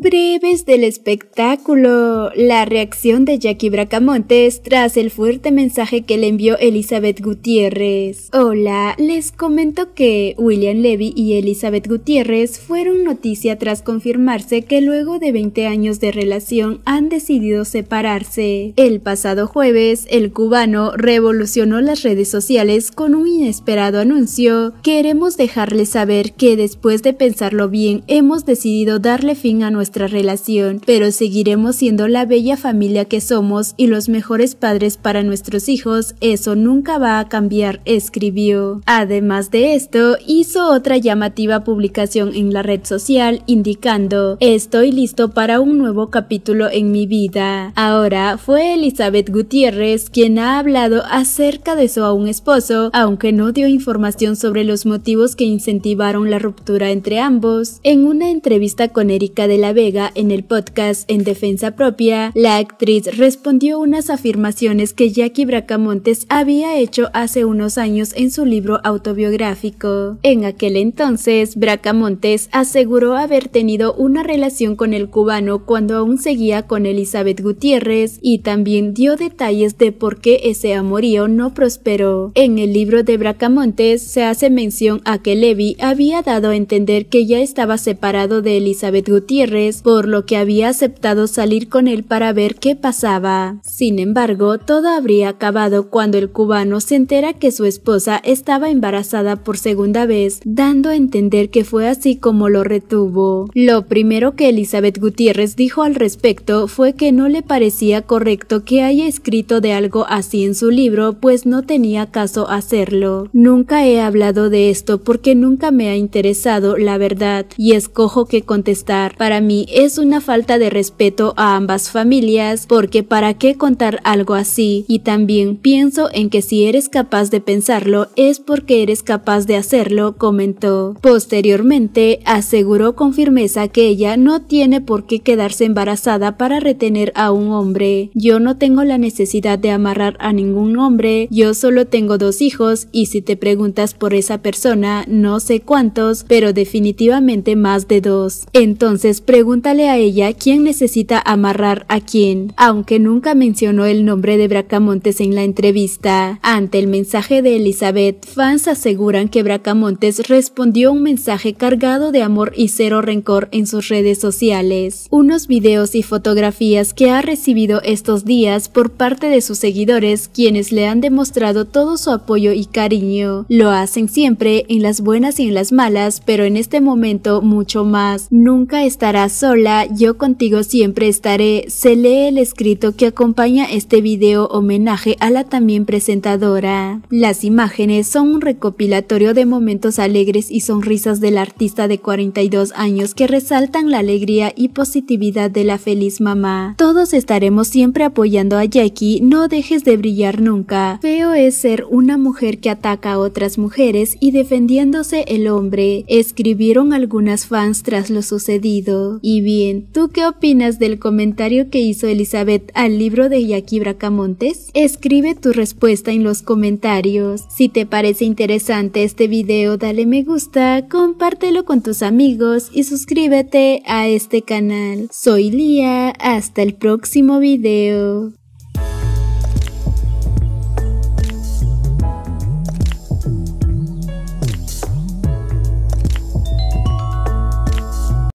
Breves del espectáculo. La reacción de Jackie Bracamontes tras el fuerte mensaje que le envió Elizabeth Gutiérrez. Hola, les comento que William Levy y Elizabeth Gutiérrez fueron noticia tras confirmarse que luego de 20 años de relación han decidido separarse. El pasado jueves, el cubano revolucionó las redes sociales con un inesperado anuncio. Queremos dejarles saber que después de pensarlo bien hemos decidido darle fin a nuestra nuestra relación, pero seguiremos siendo la bella familia que somos y los mejores padres para nuestros hijos, eso nunca va a cambiar, escribió. Además de esto, hizo otra llamativa publicación en la red social indicando, estoy listo para un nuevo capítulo en mi vida. Ahora fue Elizabeth Gutiérrez quien ha hablado acerca de eso a un esposo, aunque no dio información sobre los motivos que incentivaron la ruptura entre ambos. En una entrevista con Erika de la Vega en el podcast En Defensa Propia, la actriz respondió unas afirmaciones que Jackie Bracamontes había hecho hace unos años en su libro autobiográfico. En aquel entonces, Bracamontes aseguró haber tenido una relación con el cubano cuando aún seguía con Elizabeth Gutiérrez y también dio detalles de por qué ese amorío no prosperó. En el libro de Bracamontes se hace mención a que Levi había dado a entender que ya estaba separado de Elizabeth Gutiérrez por lo que había aceptado salir con él para ver qué pasaba. Sin embargo, todo habría acabado cuando el cubano se entera que su esposa estaba embarazada por segunda vez, dando a entender que fue así como lo retuvo. Lo primero que Elizabeth Gutiérrez dijo al respecto fue que no le parecía correcto que haya escrito de algo así en su libro, pues no tenía caso hacerlo. Nunca he hablado de esto porque nunca me ha interesado la verdad y escojo que contestar. Para mí es una falta de respeto a ambas familias porque para qué contar algo así y también pienso en que si eres capaz de pensarlo es porque eres capaz de hacerlo, comentó. Posteriormente aseguró con firmeza que ella no tiene por qué quedarse embarazada para retener a un hombre. Yo no tengo la necesidad de amarrar a ningún hombre, yo solo tengo dos hijos y si te preguntas por esa persona no sé cuántos, pero definitivamente más de dos. Entonces pregúntale a ella quién necesita amarrar a quién, aunque nunca mencionó el nombre de Bracamontes en la entrevista. Ante el mensaje de Elizabeth, fans aseguran que Bracamontes respondió un mensaje cargado de amor y cero rencor en sus redes sociales. Unos videos y fotografías que ha recibido estos días por parte de sus seguidores quienes le han demostrado todo su apoyo y cariño. Lo hacen siempre en las buenas y en las malas, pero en este momento mucho más. Nunca estarás sola, yo contigo siempre estaré, se lee el escrito que acompaña este video homenaje a la también presentadora. Las imágenes son un recopilatorio de momentos alegres y sonrisas del artista de 42 años que resaltan la alegría y positividad de la feliz mamá. Todos estaremos siempre apoyando a Jackie, no dejes de brillar nunca. Feo es ser una mujer que ataca a otras mujeres y defendiéndose el hombre, escribieron algunas fans tras lo sucedido. Y bien, ¿tú qué opinas del comentario que hizo Elizabeth al libro de Jackie Bracamontes? Escribe tu respuesta en los comentarios. Si te parece interesante este video, dale me gusta, compártelo con tus amigos y suscríbete a este canal. Soy Lía, hasta el próximo video.